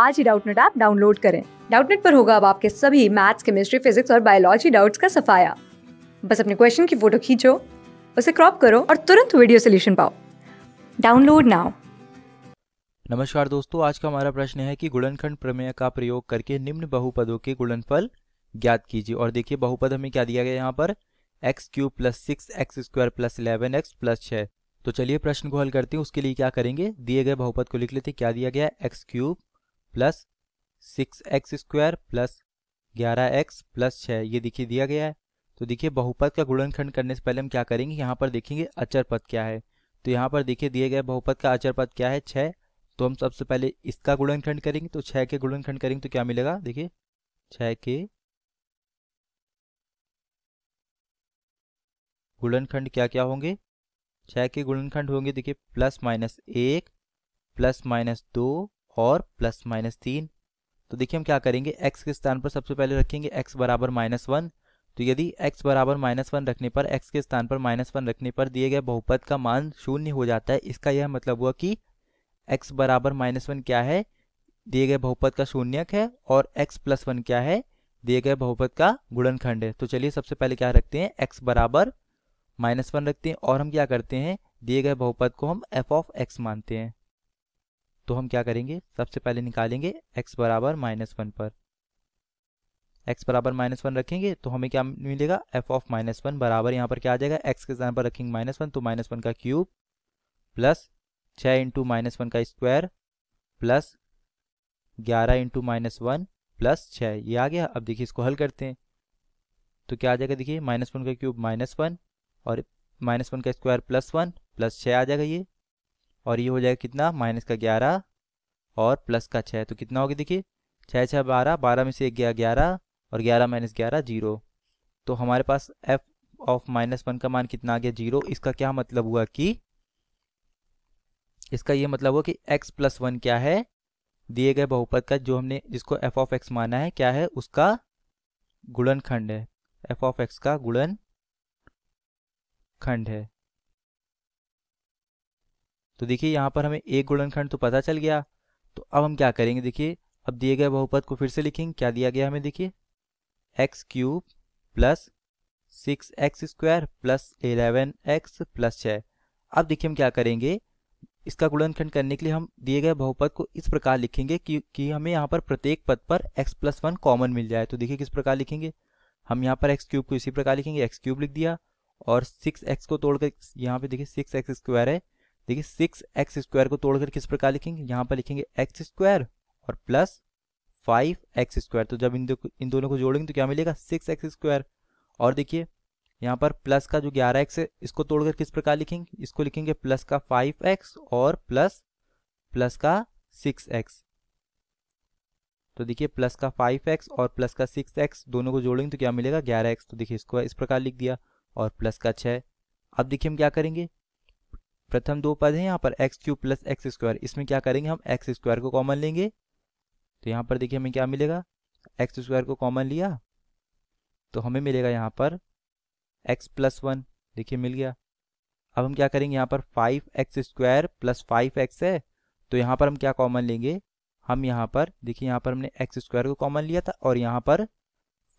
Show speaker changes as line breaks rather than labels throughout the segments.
आज ही Doubtnut app download करें डाउटनेट पर होगा अब आपके सभी मैथ्स केमिस्ट्री फिजिक्स और बायोलॉजी डाउट्स का सफाया बस अपने क्वेश्चन की फोटो खींचो उसे क्रॉप करो और तुरंत वीडियो सोल्यूशन पाओ डाउनलोड नाउ नमस्कार दोस्तों आज का हमारा प्रश्न है कि गुणनखंड प्रमेय का प्रयोग करके निम्न बहुपदों के गुणनफल ज्ञात कीजिए और देखिए बहुपद हमें क्या दिया गया यहाँ पर x cube plus six x square plus eleven x plus छः तो चलिए प्रश्न को हल करते हैं उसके लिए क्या करेंगे दिए गए बहुपद को लिख लेते क्या दिया गया x cube plus six x square plus ग्यारह एक्स प्लस छः ये देखिए दिया गया है तो देखिए बहुपद का गुणनखंड करने से पहले हम क्या करेंगे यहाँ पर देखेंगे अचर पद क्या है तो यहाँ पर देखिए दिए गए बहुपद का अचर पद क्या है छः तो हम सबसे पहले इसका गुणनखंड करेंगे तो छः के गुणनखंड करेंगे तो क्या मिलेगा देखिए छः के गुणनखंड क्या क्या होंगे छः के गुणनखंड होंगे देखिए प्लस माइनस एक प्लस माइनस दो और प्लस माइनस तीन तो देखिए हम क्या करेंगे एक्स के स्थान पर सबसे पहले रखेंगे एक्स बराबर माइनस वन तो यदि x बराबर माइनस वन रखने पर x के स्थान पर माइनस वन रखने पर दिए गए बहुपद का मान शून्य हो जाता है इसका यह मतलब हुआ कि x बराबर माइनस वन क्या है दिए गए बहुपद का शून्यक है और x प्लस वन क्या है दिए गए बहुपद का गुणनखंड है तो चलिए सबसे पहले क्या रखते हैं x बराबर माइनस वन रखते हैं और हम क्या करते हैं दिए गए बहुपद को हम एफ ऑफ एक्स मानते हैं तो हम क्या करेंगे सबसे पहले निकालेंगे x बराबर माइनस वन पर x बराबर माइनस वन रखेंगे तो हमें क्या मिलेगा f ऑफ माइनस वन बराबर यहाँ पर क्या आ जाएगा x के स्थान पर रखेंगे माइनस वन तो माइनस वन का क्यूब प्लस छः इंटू माइनस वन का स्क्वायर प्लस ग्यारह इंटू माइनस वन प्लस छः ये आ गया अब देखिए इसको हल करते हैं तो क्या आ जाएगा देखिए माइनस वन का क्यूब माइनस वन और माइनस वन का स्क्वायर प्लस वन प्लस छः आ जाएगा ये और ये हो जाएगा कितना माइनस का ग्यारह और प्लस का छः तो कितना होगा देखिए छः छः बारह बारह में से एक गया ग्यारह और ग्यारह माइनस ग्यारह जीरो तो हमारे पास एफ ऑफ माइनस वन का मान कितना आ गया जीरो इसका क्या मतलब हुआ कि इसका ये मतलब हुआ कि एक्स प्लस वन क्या है दिए गए बहुपद का जो हमने जिसको एफ ऑफ एक्स माना है क्या है उसका गुणनखंड है एफ ऑफ एक्स का गुणनखंड खंड है तो देखिए यहाँ पर हमें एक गुणनखंड तो पता चल गया तो अब हम क्या करेंगे देखिए अब दिए गए बहुपद को फिर से लिखेंगे क्या दिया गया हमें देखिए x cube plus six x square plus eleven x plus छः अब देखिए हम क्या करेंगे इसका गुणनखंड करने के लिए हम दिए गए बहुपद को इस प्रकार लिखेंगे कि, कि हमें यहाँ पर प्रत्येक पद पर एक्स प्लस वन कॉमन मिल जाए तो देखिए किस प्रकार लिखेंगे हम यहाँ पर एक्स क्यूब को इसी प्रकार लिखेंगे एक्स क्यूब लिख दिया और सिक्स एक्स को तोड़कर यहाँ पे देखिए सिक्स एक्स स्क्वायर है देखिए सिक्स एक्स स्क्वायर को तोड़कर किस प्रकार लिखेंगे यहाँ पर लिखेंगे एक्स स्क्वायर और प्लस फाइव एक्स स्क्वायर तो जब इन दो इन दोनों को जोड़ेंगे तो क्या मिलेगा सिक्स एक्स स्क्वायर और देखिए यहाँ पर प्लस का जो ग्यारह एक्स है इसको तोड़कर किस प्रकार लिखेंगे इसको लिखेंगे प्लस का फाइव एक्स और प्लस प्लस का सिक्स एक्स तो देखिए प्लस का फाइव एक्स और प्लस का सिक्स एक्स दोनों को जोड़ेंगे तो क्या मिलेगा ग्यारह एक्स तो देखिए इसको इस प्रकार लिख दिया और प्लस का छः अब देखिए हम क्या करेंगे प्रथम दो पद है यहाँ पर x cube plus x square इसमें क्या करेंगे हम एक्स स्क्वायर को कॉमन लेंगे तो यहाँ पर देखिए हमें क्या मिलेगा एक्स स्क्वायर को कॉमन लिया तो हमें मिलेगा यहाँ पर एक्स प्लस वन देखिए मिल गया अब हम क्या करेंगे यहाँ पर five x square plus five x है तो यहाँ पर हम क्या कॉमन लेंगे हम यहाँ पर देखिए यहाँ पर हमने एक्स स्क्वायर को कॉमन लिया था और यहाँ पर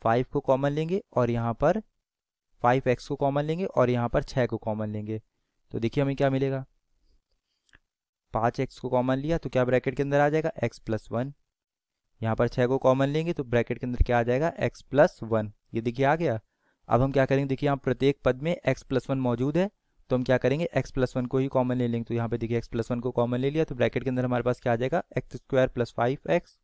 फाइव को कॉमन लेंगे और यहाँ पर फाइव एक्स को कॉमन लेंगे और यहाँ पर छः को कॉमन लेंगे तो देखिए हमें क्या मिलेगा पाँच एक्स को कॉमन लिया तो क्या ब्रैकेट के अंदर आ जाएगा एक्स प्लस वन यहाँ पर छः को कॉमन लेंगे तो ब्रैकेट के अंदर क्या आ जाएगा एक्स प्लस वन ये देखिए आ गया अब हम क्या करेंगे देखिए यहाँ प्रत्येक पद में एक्स प्लस वन मौजूद है तो हम क्या करेंगे एक्स प्लस वन को ही कॉमन ले लेंगे तो यहाँ पे देखिए एक्स प्लस वन को कॉमन ले लिया तो ब्रैकेट के अंदर हमारे पास क्या आ जाएगा x square plus five x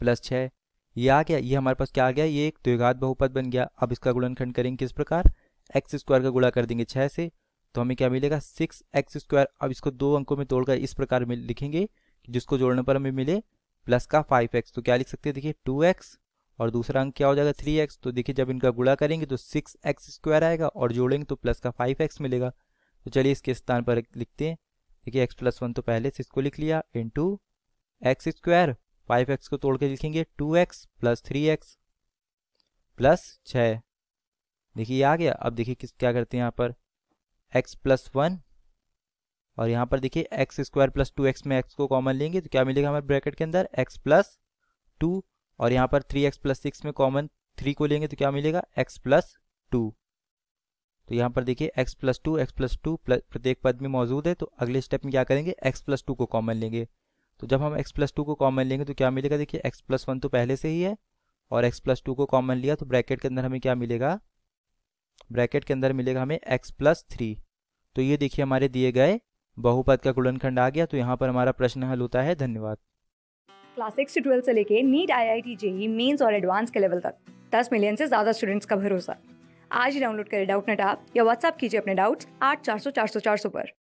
plus छः ये आ गया ये हमारे पास क्या आ गया ये एक द्विघात बहुपद बन गया अब इसका गुणनखंड करेंगे किस प्रकार एक्स स्क्वायर का गुणा कर देंगे छः से तो हमें क्या मिलेगा सिक्स एक्स स्क्वायर अब इसको दो अंकों में तोड़कर इस प्रकार में लिखेंगे जिसको जोड़ने पर हमें मिले प्लस का फाइव एक्स तो क्या लिख सकते हैं देखिए टू एक्स और दूसरा अंक क्या हो जाएगा थ्री एक्स तो देखिए जब इनका गुड़ा करेंगे तो सिक्स एक्स स्क्वायर आएगा और जोड़ेंगे तो प्लस का फाइव एक्स मिलेगा तो चलिए इसके स्थान पर लिखते हैं देखिए एक्स प्लस वन तो पहले से इसको लिख लिया into x square five x को तोड़ के लिखेंगे two x plus three x plus छः देखिए आ गया अब देखिए किस क्या करते हैं यहाँ पर एक्स प्लस वन और यहाँ पर देखिए x square plus two x में एक्स को कॉमन लेंगे तो क्या मिलेगा हमारे ब्रैकेट के अंदर एक्स प्लस टू और यहाँ पर थ्री एक्स प्लस सिक्स में कॉमन थ्री को लेंगे तो क्या मिलेगा एक्स प्लस टू तो यहाँ पर देखिए x plus two x plus two प्रत्येक पद में मौजूद है तो अगले स्टेप में क्या करेंगे x प्लस टू को कॉमन लेंगे तो जब हम x प्लस टू को कॉमन लेंगे तो क्या मिलेगा देखिए x प्लस वन तो पहले से ही है और x प्लस टू को कॉमन लिया तो ब्रैकेट के अंदर हमें क्या मिलेगा ब्रैकेट के अंदर मिलेगा हमें एक्स प्लस थ्री तो ये देखिए हमारे दिए गए बहुपद का गुणनखंड आ गया तो यहाँ पर हमारा प्रश्न हल होता है धन्यवाद क्लास सिक्स से ट्वेल्थ से लेके NEET I I T JEE mains और एडवांस के लेवल तक दस मिलियन से ज्यादा स्टूडेंट्स का भरोसा आज ही डाउनलोड करें डाउट नेट आप या व्हाट्सअप कीजिए अपने डाउट्स आठ चार सौ चार सौ चार सौ पर